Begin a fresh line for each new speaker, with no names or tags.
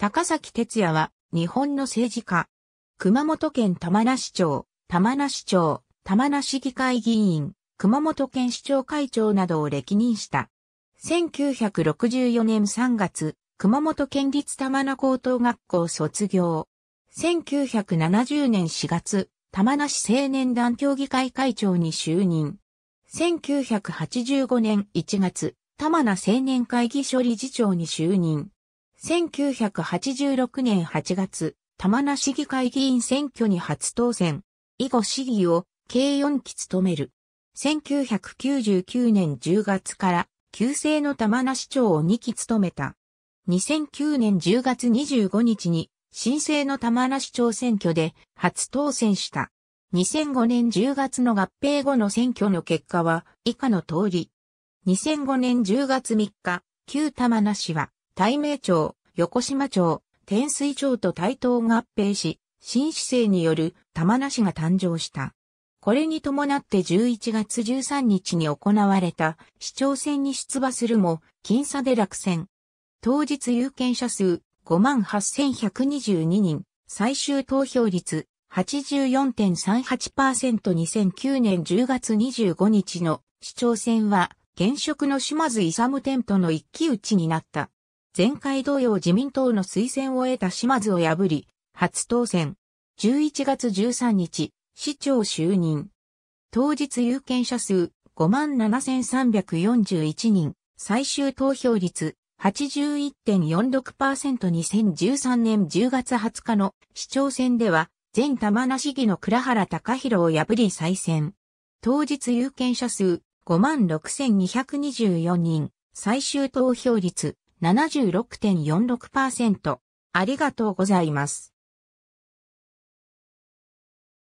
高崎哲也は、日本の政治家。熊本県玉名市長、玉名市長、玉名市議会議員、熊本県市長会長などを歴任した。1964年3月、熊本県立玉名高等学校卒業。1970年4月、玉名市青年団協議会会長に就任。1985年1月、玉名青年会議所理事長に就任。1986年8月、玉名市議会議員選挙に初当選。以後市議を計4期務める。1999年10月から旧姓の玉名市長を2期務めた。2009年10月25日に新制の玉名市長選挙で初当選した。2005年10月の合併後の選挙の結果は以下の通り。2005年10月3日、旧玉名市は大名町、横島町、天水町と対等合併し、新市政による玉名市が誕生した。これに伴って11月13日に行われた市長選に出馬するも、僅差で落選。当日有権者数58,122人、最終投票率 84.38%2009 年10月25日の市長選は現職の島津勇店との一騎打ちになった。前回同様自民党の推薦を得た島津を破り、初当選。11月13日、市長就任。当日有権者数57,341人、最終投票率 81.46%2013 年10月20日の市長選では、前玉名市議の倉原隆弘を破り再選。当日有権者数56,224人、最終投票率76.46%。ありがとうございます。